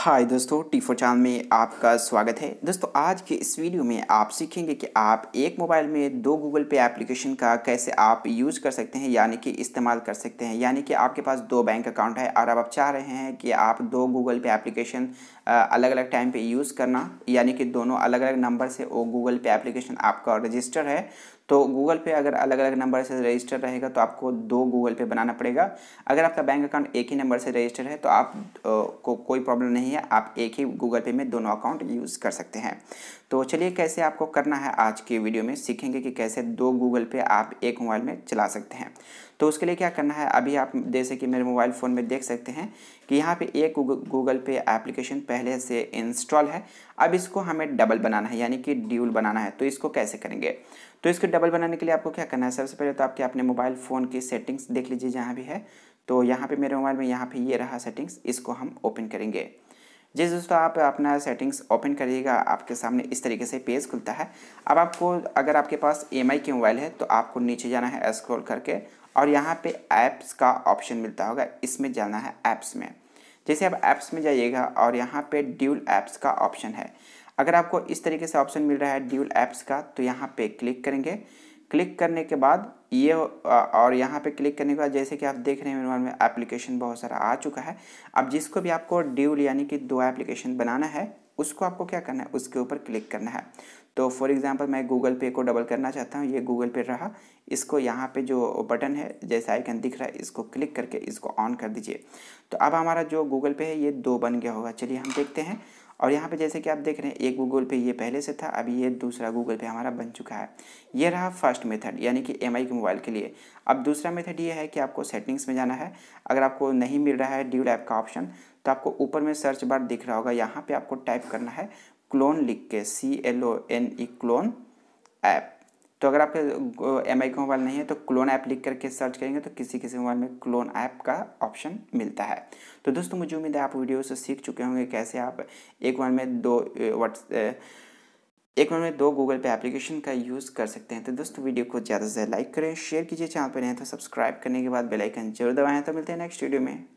हाय दोस्तों T channel में आपका स्वागत है दोस्तों आज के इस वीडियो में आप सीखेंगे कि आप एक मोबाइल में दो गूगल पे एप्लीकेशन का कैसे आप यूज कर सकते हैं यानी कि इस्तेमाल कर सकते हैं यानी कि आपके पास दो बैंक अकाउंट है और अब आप चाह रहे हैं कि आप दो गूगल पे एप्लीकेशन अलग अलग टाइम पर यूज़ करना यानी कि दोनों अलग अलग नंबर से वो गूगल पे एप्लीकेशन आपका रजिस्टर है तो गूगल पे अगर अलग अलग नंबर से रजिस्टर रहेगा तो आपको दो गूगल पे बनाना पड़ेगा अगर आपका बैंक अकाउंट एक ही नंबर से रजिस्टर है तो आप को कोई प्रॉब्लम नहीं है आप एक ही गूगल पे में दोनों अकाउंट यूज़ कर सकते हैं तो चलिए कैसे आपको करना है आज की वीडियो में सीखेंगे कि कैसे दो गूगल पे आप एक मोबाइल में चला सकते हैं तो उसके लिए क्या करना है अभी आप जैसे कि मेरे मोबाइल फ़ोन में देख सकते हैं कि यहाँ पे एक गूगल पे एप्लीकेशन पहले से इंस्टॉल है अब इसको हमें डबल बनाना है यानी कि ड्यूल बनाना है तो इसको कैसे करेंगे तो इसको डबल बनाने के लिए आपको क्या करना है सबसे पहले तो आपके अपने मोबाइल फ़ोन की सेटिंग्स देख लीजिए जहाँ भी है तो यहाँ पे मेरे मोबाइल में यहाँ पे ये रहा सेटिंग्स इसको हम ओपन करेंगे जी दोस्तों आप अपना सेटिंग्स ओपन करिएगा आपके सामने इस तरीके से पेज खुलता है अब आपको अगर आपके पास एम e के मोबाइल है तो आपको नीचे जाना है स्क्रॉल करके और यहाँ पे ऐप्स का ऑप्शन मिलता होगा इसमें जाना है ऐप्स में जैसे आप ऐप्स में जाइएगा और यहाँ पे ड्यूल ऐप्स का ऑप्शन है अगर आपको इस तरीके से ऑप्शन मिल रहा है ड्यूल ऐप्स का तो यहाँ पे क्लिक करेंगे क्लिक करने के बाद ये और यहाँ पे क्लिक करने के बाद जैसे कि आप देख रहे हैं मेरे में एप्लीकेशन बहुत सारा आ चुका है अब जिसको भी आपको ड्यूल यानी कि दो एप्लीकेशन बनाना है उसको आपको क्या करना है उसके ऊपर क्लिक करना है तो फॉर एग्जांपल मैं गूगल पे को डबल करना चाहता हूँ ये गूगल पे रहा इसको यहाँ पे जो बटन है जैसे आइकन दिख रहा है इसको क्लिक करके इसको ऑन कर दीजिए तो अब हमारा जो गूगल पे है ये दो बन गया होगा चलिए हम देखते हैं और यहाँ पे जैसे कि आप देख रहे हैं एक गूगल पे ये पहले से था अभी ये दूसरा गूगल पे हमारा बन चुका है ये रहा फर्स्ट मेथड यानी कि एम के मोबाइल के लिए अब दूसरा मेथड ये है कि आपको सेटिंग्स में जाना है अगर आपको नहीं मिल रहा है ड्यूड ऐप का ऑप्शन तो आपको ऊपर में सर्च बार दिख रहा होगा यहाँ पर आपको टाइप करना है क्लोन लिख के C L O N E clone app तो अगर आपके एम का मोबाइल नहीं है तो क्लोन ऐप लिख करके सर्च करेंगे तो किसी किसी मोबाइल में क्लोन ऐप का ऑप्शन मिलता है तो दोस्तों मुझे उम्मीद है आप वीडियो से सीख चुके होंगे कैसे आप एक मोबाइल में दो व्हाट्स एक मिनट में दो गूगल पे एप्लीकेशन का यूज़ कर सकते हैं तो दोस्तों वीडियो को ज़्यादा से ज़्यादा लाइक करें शेयर कीजिए चैनल पर नहीं तो सब्सक्राइब करने के बाद बेलाइकन जरूर दबाएं तो मिलते हैं नेक्स्ट वीडियो में